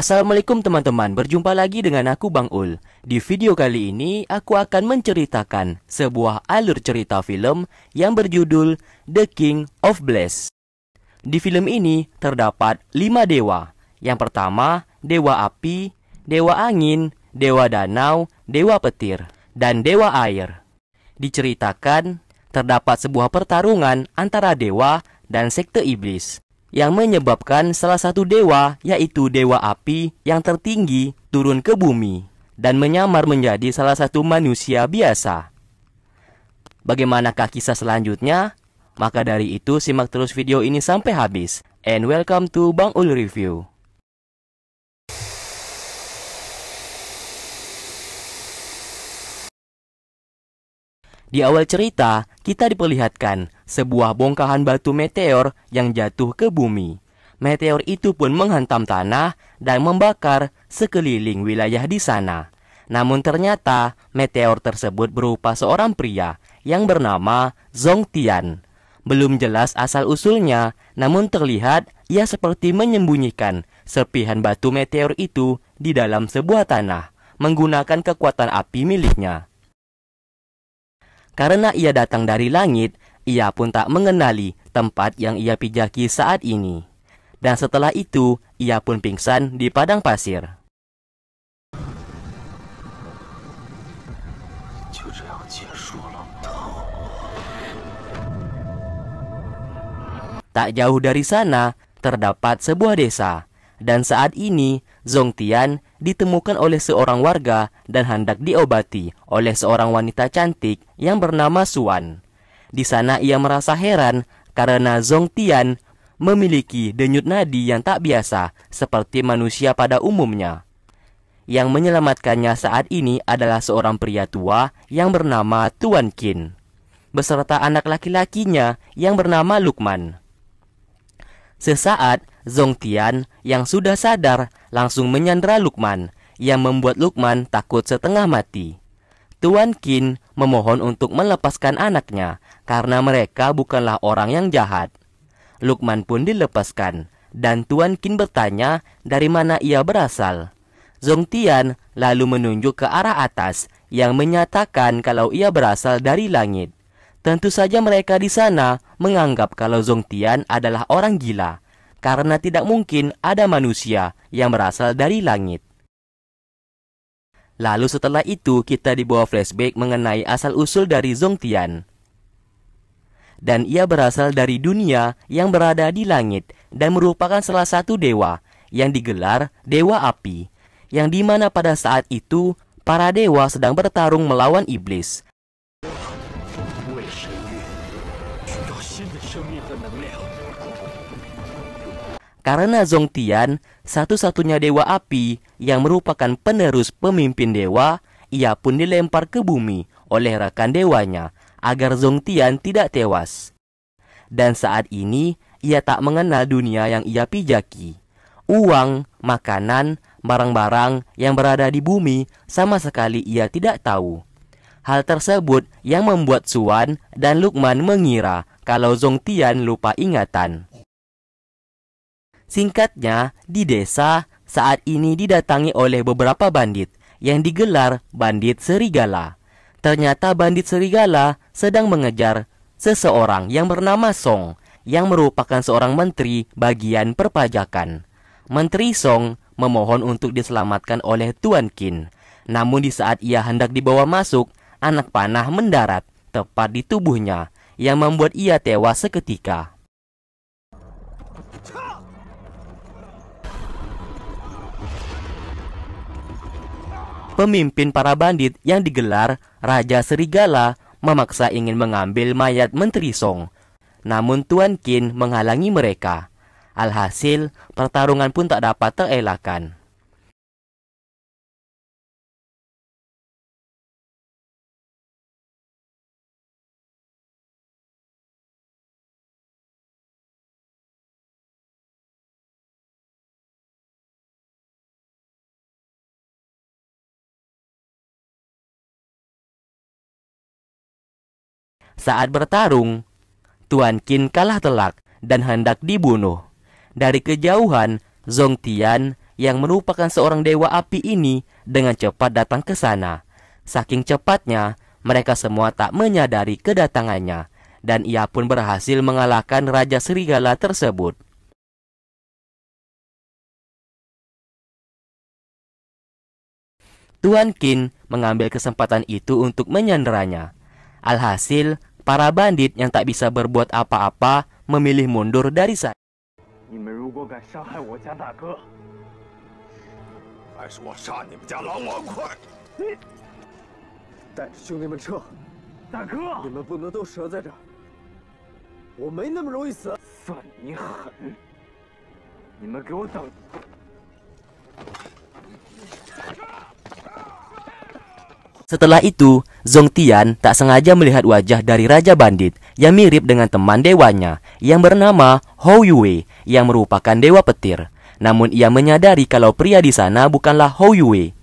Assalamualaikum teman-teman, berjumpa lagi dengan aku Bang Ul. Di video kali ini, aku akan menceritakan sebuah alur cerita film yang berjudul The King of Bless. Di film ini terdapat lima dewa. Yang pertama, dewa api, dewa angin, dewa danau, dewa petir, dan dewa air. Diceritakan, terdapat sebuah pertarungan antara dewa dan sekte iblis yang menyebabkan salah satu dewa, yaitu dewa api yang tertinggi, turun ke bumi dan menyamar menjadi salah satu manusia biasa. Bagaimanakah kisah selanjutnya? Maka dari itu simak terus video ini sampai habis. And welcome to Bang Ul Review. Di awal cerita, kita diperlihatkan sebuah bongkahan batu meteor yang jatuh ke bumi. Meteor itu pun menghantam tanah dan membakar sekeliling wilayah di sana. Namun ternyata meteor tersebut berupa seorang pria yang bernama Zong Tian. Belum jelas asal-usulnya, namun terlihat ia seperti menyembunyikan serpihan batu meteor itu di dalam sebuah tanah menggunakan kekuatan api miliknya. Karena ia datang dari langit, ia pun tak mengenali tempat yang ia pijaki saat ini. Dan setelah itu, ia pun pingsan di padang pasir. Tak jauh dari sana, terdapat sebuah desa. Dan saat ini, Zong Tian ditemukan oleh seorang warga dan hendak diobati oleh seorang wanita cantik yang bernama Suan. Di sana ia merasa heran karena Zong Tian memiliki denyut nadi yang tak biasa seperti manusia pada umumnya. Yang menyelamatkannya saat ini adalah seorang pria tua yang bernama Tuan Kin, beserta anak laki-lakinya yang bernama Lukman. Sesaat, Zong Tian yang sudah sadar langsung menyandra Lukman, yang membuat Lukman takut setengah mati. Tuan Kin memohon untuk melepaskan anaknya karena mereka bukanlah orang yang jahat. Lukman pun dilepaskan dan Tuan Kin bertanya dari mana ia berasal. Zong Tian lalu menunjuk ke arah atas yang menyatakan kalau ia berasal dari langit. Tentu saja mereka di sana menganggap kalau Zong Tian adalah orang gila karena tidak mungkin ada manusia yang berasal dari langit. Lalu setelah itu kita dibawa flashback mengenai asal-usul dari Zongtian. Dan ia berasal dari dunia yang berada di langit dan merupakan salah satu dewa yang digelar Dewa Api, yang dimana pada saat itu para dewa sedang bertarung melawan iblis. Karena Zongtian, satu-satunya dewa api yang merupakan penerus pemimpin dewa, ia pun dilempar ke bumi oleh rekan dewanya agar Zongtian tidak tewas. Dan saat ini, ia tak mengenal dunia yang ia pijaki. Uang, makanan, barang-barang yang berada di bumi sama sekali ia tidak tahu. Hal tersebut yang membuat Suan dan Lukman mengira kalau Zongtian lupa ingatan. Singkatnya, di desa saat ini didatangi oleh beberapa bandit yang digelar bandit serigala. Ternyata bandit serigala sedang mengejar seseorang yang bernama Song yang merupakan seorang menteri bagian perpajakan. Menteri Song memohon untuk diselamatkan oleh Tuan Kin. Namun di saat ia hendak dibawa masuk, anak panah mendarat tepat di tubuhnya yang membuat ia tewas seketika. pemimpin para bandit yang digelar Raja Serigala memaksa ingin mengambil mayat Menteri Song. Namun Tuan Kin menghalangi mereka. Alhasil, pertarungan pun tak dapat terelakkan. Saat bertarung, Tuan Qin kalah telak dan hendak dibunuh. Dari kejauhan, Zong Tian yang merupakan seorang dewa api ini dengan cepat datang ke sana. Saking cepatnya, mereka semua tak menyadari kedatangannya dan ia pun berhasil mengalahkan Raja Serigala tersebut. Tuan Qin mengambil kesempatan itu untuk menyanderanya. Alhasil, para bandit yang tak bisa berbuat apa-apa memilih mundur dari saya. Setelah itu, Zong Tian tak sengaja melihat wajah dari Raja Bandit yang mirip dengan teman dewanya yang bernama Hou Yue yang merupakan dewa petir. Namun ia menyadari kalau pria di sana bukanlah Hou Yue.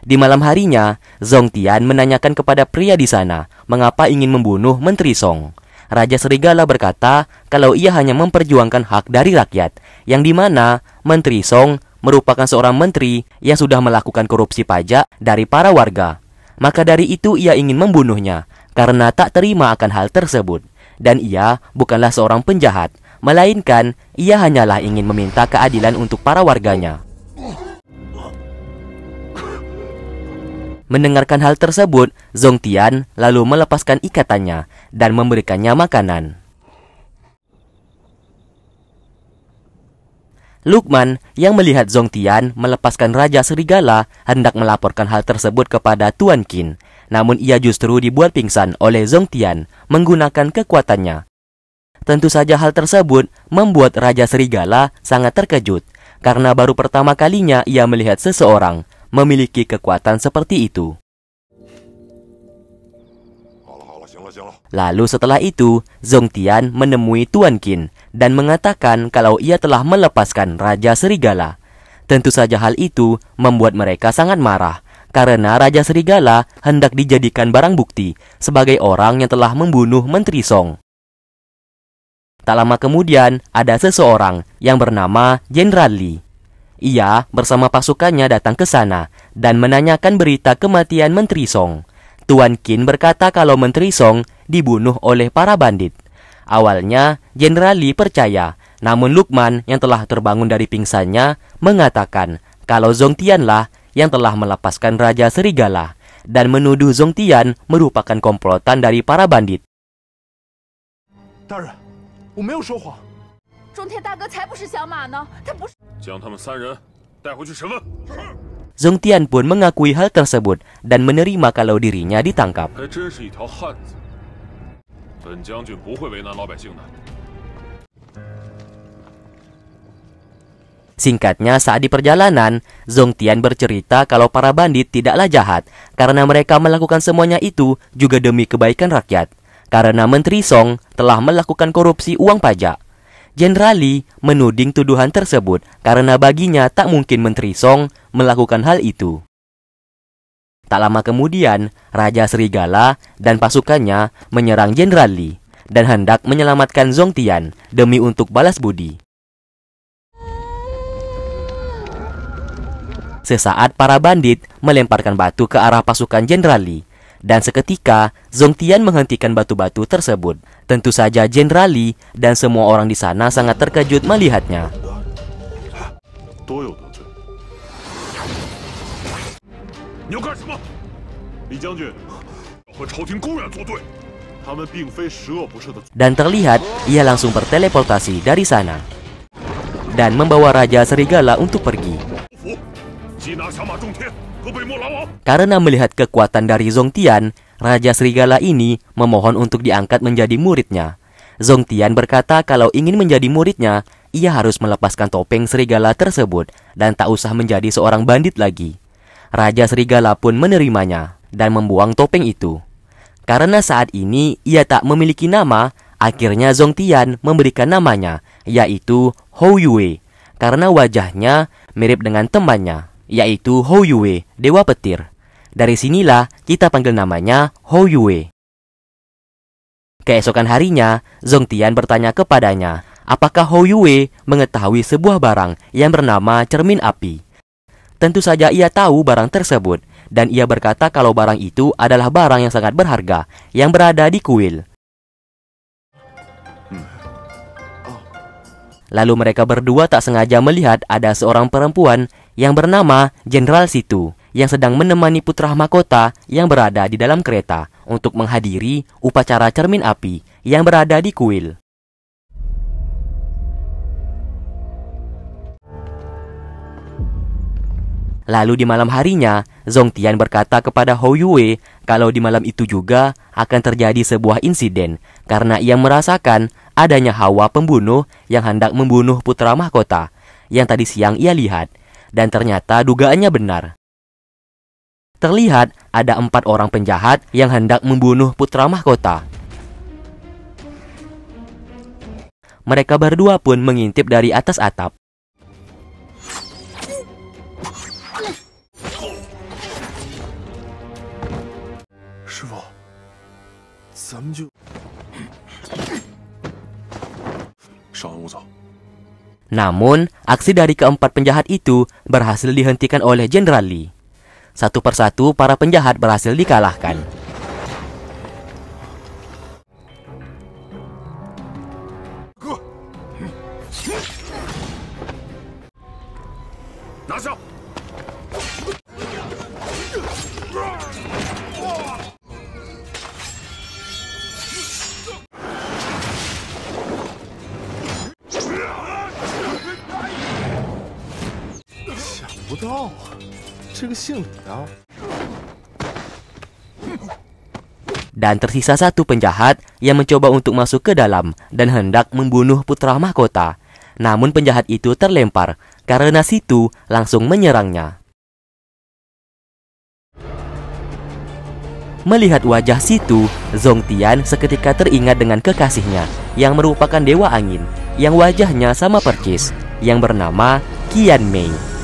Di malam harinya, Zong Tian menanyakan kepada pria di sana mengapa ingin membunuh Menteri Song. Raja Serigala berkata kalau ia hanya memperjuangkan hak dari rakyat, yang dimana Menteri Song merupakan seorang menteri yang sudah melakukan korupsi pajak dari para warga. Maka dari itu ia ingin membunuhnya karena tak terima akan hal tersebut. Dan ia bukanlah seorang penjahat, melainkan ia hanyalah ingin meminta keadilan untuk para warganya. Mendengarkan hal tersebut, Zong Tian lalu melepaskan ikatannya dan memberikannya makanan. Lukman yang melihat Tian melepaskan Raja Serigala hendak melaporkan hal tersebut kepada Tuan Qin. Namun ia justru dibuat pingsan oleh Tian menggunakan kekuatannya. Tentu saja hal tersebut membuat Raja Serigala sangat terkejut karena baru pertama kalinya ia melihat seseorang memiliki kekuatan seperti itu. Lalu setelah itu, Zhong Tian menemui Tuan Qin dan mengatakan kalau ia telah melepaskan Raja Serigala. Tentu saja hal itu membuat mereka sangat marah karena Raja Serigala hendak dijadikan barang bukti sebagai orang yang telah membunuh Menteri Song. Tak lama kemudian, ada seseorang yang bernama Jenderal Li. Ia bersama pasukannya datang ke sana dan menanyakan berita kematian Menteri Song. Tuan Qin berkata kalau Menteri Song dibunuh oleh para bandit. Awalnya, Jenderal Lee percaya, namun Lukman yang telah terbangun dari pingsannya mengatakan kalau Zongtianlah yang telah melepaskan Raja Serigala dan menuduh Zongtian merupakan komplotan dari para bandit. Tian pun mengakui hal tersebut dan menerima kalau dirinya ditangkap. Singkatnya, saat di perjalanan, Zong Tian bercerita kalau para bandit tidaklah jahat karena mereka melakukan semuanya itu juga demi kebaikan rakyat. Karena Menteri Song telah melakukan korupsi uang pajak. Jenderal Li menuding tuduhan tersebut karena baginya tak mungkin Menteri Song melakukan hal itu. Tak lama kemudian, Raja Serigala dan pasukannya menyerang Jenderal Li dan hendak menyelamatkan Zhong Tian demi untuk balas budi. Sesaat para bandit melemparkan batu ke arah pasukan Jenderal Li dan seketika Zhong Tian menghentikan batu-batu tersebut. Tentu saja Jenderal Li dan semua orang di sana sangat terkejut melihatnya. 你要干什么？李将军和朝廷公然作对，他们并非十恶不赦的。Dan terlihat ia langsung berteleportasi dari sana dan membawa Raja Serigala untuk pergi. Karena melihat kekuatan dari Zongtian, Raja Serigala ini memohon untuk diangkat menjadi muridnya. Zongtian berkata kalau ingin menjadi muridnya, ia harus melepaskan topeng serigala tersebut dan tak usah menjadi seorang bandit lagi. Raja Serigala pun menerimanya dan membuang topeng itu. Karena saat ini ia tak memiliki nama, akhirnya Tian memberikan namanya, yaitu Hou Yue, karena wajahnya mirip dengan temannya, yaitu Hou Yue, Dewa Petir. Dari sinilah kita panggil namanya Hou Yue. Keesokan harinya, Tian bertanya kepadanya, apakah Hou Yue mengetahui sebuah barang yang bernama cermin api. Tentu saja ia tahu barang tersebut, dan ia berkata kalau barang itu adalah barang yang sangat berharga yang berada di kuil. Lalu mereka berdua tak sengaja melihat ada seorang perempuan yang bernama Jenderal Situ yang sedang menemani putra mahkota yang berada di dalam kereta untuk menghadiri upacara cermin api yang berada di kuil. Lalu di malam harinya, Zong Tian berkata kepada Hou Yue kalau di malam itu juga akan terjadi sebuah insiden karena ia merasakan adanya hawa pembunuh yang hendak membunuh putra mahkota yang tadi siang ia lihat dan ternyata dugaannya benar. Terlihat ada empat orang penjahat yang hendak membunuh putra mahkota. Mereka berdua pun mengintip dari atas atap Namun aksi dari keempat penjahat itu berhasil dihentikan oleh Jenderal Lee. Satu persatu, para penjahat berhasil dikalahkan. 道啊，这个姓李的。Dan tersisa satu penjahat yang mencoba untuk masuk ke dalam dan hendak membunuh putra mahkota. Namun penjahat itu terlempar karena situ langsung menyerangnya. Melihat wajah situ, Zong Tian seketika teringat dengan kekasihnya yang merupakan dewa angin yang wajahnya sama persis yang bernama Qian Mei.